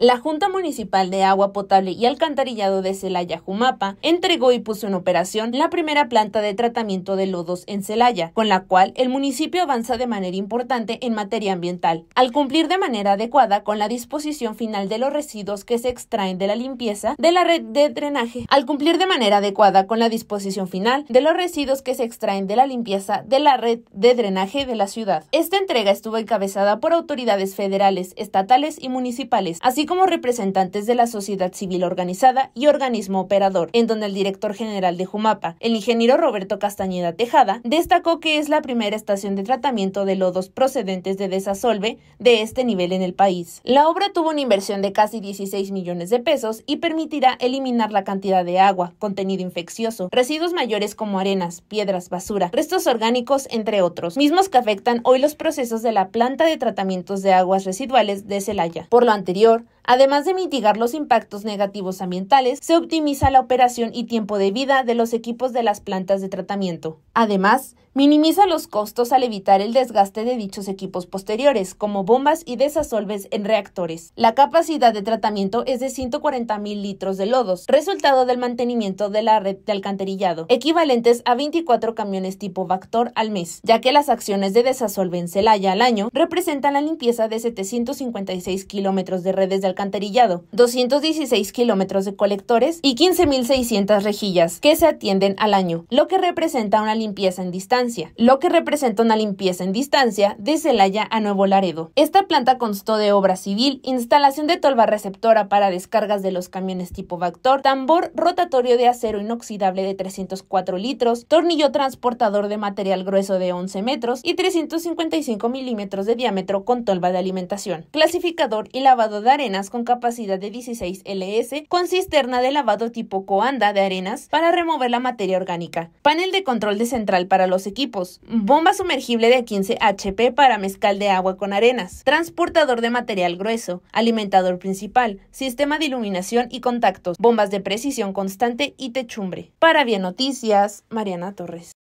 La Junta Municipal de Agua Potable y Alcantarillado de Celaya Jumapa entregó y puso en operación la primera planta de tratamiento de lodos en Celaya, con la cual el municipio avanza de manera importante en materia ambiental, al cumplir de manera adecuada con la disposición final de los residuos que se extraen de la limpieza de la red de drenaje, al cumplir de manera adecuada con la disposición final de los residuos que se extraen de la limpieza de la red de drenaje de la ciudad. Esta entrega estuvo encabezada por autoridades federales, estatales y municipales, así como representantes de la sociedad civil organizada y organismo operador, en donde el director general de Jumapa, el ingeniero Roberto Castañeda Tejada, destacó que es la primera estación de tratamiento de lodos procedentes de desasolve de este nivel en el país. La obra tuvo una inversión de casi 16 millones de pesos y permitirá eliminar la cantidad de agua, contenido infeccioso, residuos mayores como arenas, piedras, basura, restos orgánicos, entre otros, mismos que afectan hoy los procesos de la planta de tratamientos de aguas residuales de Celaya. Por lo anterior, Además de mitigar los impactos negativos ambientales, se optimiza la operación y tiempo de vida de los equipos de las plantas de tratamiento. Además, Minimiza los costos al evitar el desgaste de dichos equipos posteriores, como bombas y desasolves en reactores. La capacidad de tratamiento es de 140.000 litros de lodos, resultado del mantenimiento de la red de alcantarillado, equivalentes a 24 camiones tipo Vactor al mes, ya que las acciones de desasolve en Celaya al año representan la limpieza de 756 kilómetros de redes de alcantarillado, 216 kilómetros de colectores y 15.600 rejillas que se atienden al año, lo que representa una limpieza en distancia lo que representa una limpieza en distancia de Celaya a Nuevo Laredo. Esta planta constó de obra civil, instalación de tolva receptora para descargas de los camiones tipo Vactor, tambor rotatorio de acero inoxidable de 304 litros, tornillo transportador de material grueso de 11 metros y 355 milímetros de diámetro con tolva de alimentación, clasificador y lavado de arenas con capacidad de 16 LS con cisterna de lavado tipo coanda de arenas para remover la materia orgánica, panel de control de central para los equipos, bomba sumergible de 15 HP para mezcal de agua con arenas, transportador de material grueso, alimentador principal, sistema de iluminación y contactos, bombas de precisión constante y techumbre. Para Bien Noticias, Mariana Torres.